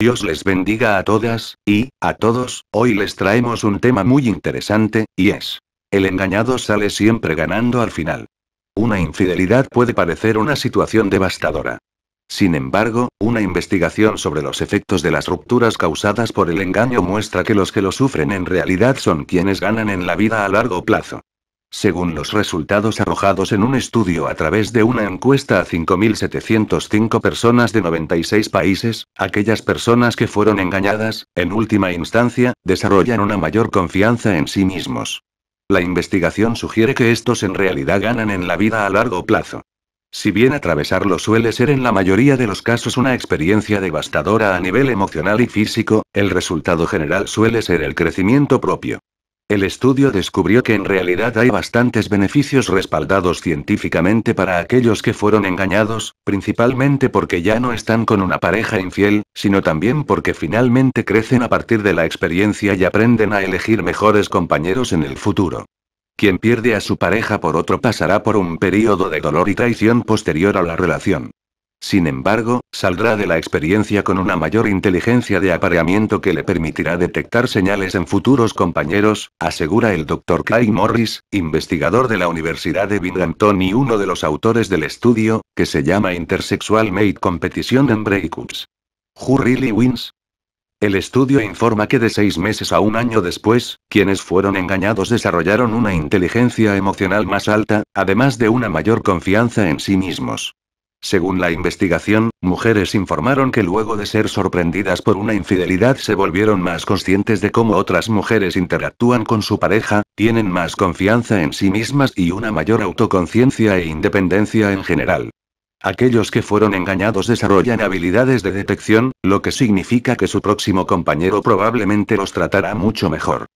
Dios les bendiga a todas, y, a todos, hoy les traemos un tema muy interesante, y es. El engañado sale siempre ganando al final. Una infidelidad puede parecer una situación devastadora. Sin embargo, una investigación sobre los efectos de las rupturas causadas por el engaño muestra que los que lo sufren en realidad son quienes ganan en la vida a largo plazo. Según los resultados arrojados en un estudio a través de una encuesta a 5.705 personas de 96 países, aquellas personas que fueron engañadas, en última instancia, desarrollan una mayor confianza en sí mismos. La investigación sugiere que estos en realidad ganan en la vida a largo plazo. Si bien atravesarlo suele ser en la mayoría de los casos una experiencia devastadora a nivel emocional y físico, el resultado general suele ser el crecimiento propio. El estudio descubrió que en realidad hay bastantes beneficios respaldados científicamente para aquellos que fueron engañados, principalmente porque ya no están con una pareja infiel, sino también porque finalmente crecen a partir de la experiencia y aprenden a elegir mejores compañeros en el futuro. Quien pierde a su pareja por otro pasará por un período de dolor y traición posterior a la relación. Sin embargo, saldrá de la experiencia con una mayor inteligencia de apareamiento que le permitirá detectar señales en futuros compañeros, asegura el Dr. Clay Morris, investigador de la Universidad de Binghamton y uno de los autores del estudio, que se llama Intersexual Mate Competition and Breakups. Who really wins? El estudio informa que de seis meses a un año después, quienes fueron engañados desarrollaron una inteligencia emocional más alta, además de una mayor confianza en sí mismos. Según la investigación, mujeres informaron que luego de ser sorprendidas por una infidelidad se volvieron más conscientes de cómo otras mujeres interactúan con su pareja, tienen más confianza en sí mismas y una mayor autoconciencia e independencia en general. Aquellos que fueron engañados desarrollan habilidades de detección, lo que significa que su próximo compañero probablemente los tratará mucho mejor.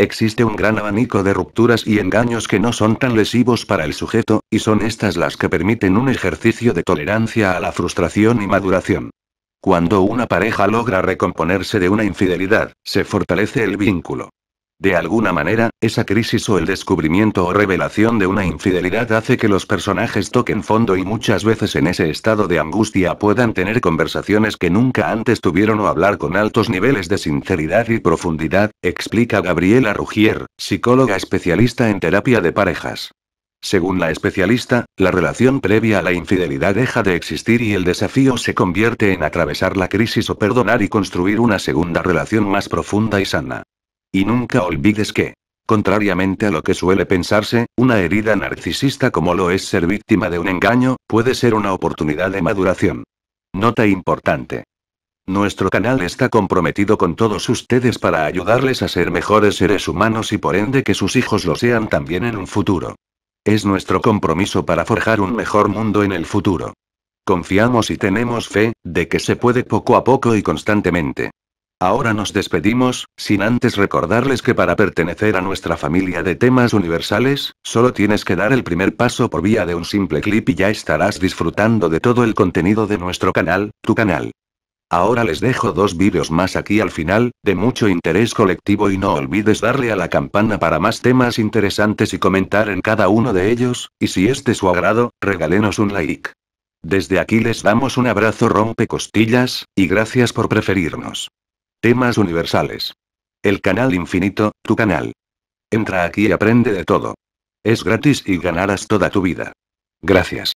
Existe un gran abanico de rupturas y engaños que no son tan lesivos para el sujeto, y son estas las que permiten un ejercicio de tolerancia a la frustración y maduración. Cuando una pareja logra recomponerse de una infidelidad, se fortalece el vínculo. De alguna manera, esa crisis o el descubrimiento o revelación de una infidelidad hace que los personajes toquen fondo y muchas veces en ese estado de angustia puedan tener conversaciones que nunca antes tuvieron o hablar con altos niveles de sinceridad y profundidad, explica Gabriela Rugier, psicóloga especialista en terapia de parejas. Según la especialista, la relación previa a la infidelidad deja de existir y el desafío se convierte en atravesar la crisis o perdonar y construir una segunda relación más profunda y sana. Y nunca olvides que, contrariamente a lo que suele pensarse, una herida narcisista como lo es ser víctima de un engaño, puede ser una oportunidad de maduración. Nota importante. Nuestro canal está comprometido con todos ustedes para ayudarles a ser mejores seres humanos y por ende que sus hijos lo sean también en un futuro. Es nuestro compromiso para forjar un mejor mundo en el futuro. Confiamos y tenemos fe, de que se puede poco a poco y constantemente. Ahora nos despedimos, sin antes recordarles que para pertenecer a nuestra familia de temas universales, solo tienes que dar el primer paso por vía de un simple clip y ya estarás disfrutando de todo el contenido de nuestro canal, tu canal. Ahora les dejo dos vídeos más aquí al final, de mucho interés colectivo y no olvides darle a la campana para más temas interesantes y comentar en cada uno de ellos, y si es de su agrado, regálenos un like. Desde aquí les damos un abrazo rompe costillas, y gracias por preferirnos. Temas universales. El canal infinito, tu canal. Entra aquí y aprende de todo. Es gratis y ganarás toda tu vida. Gracias.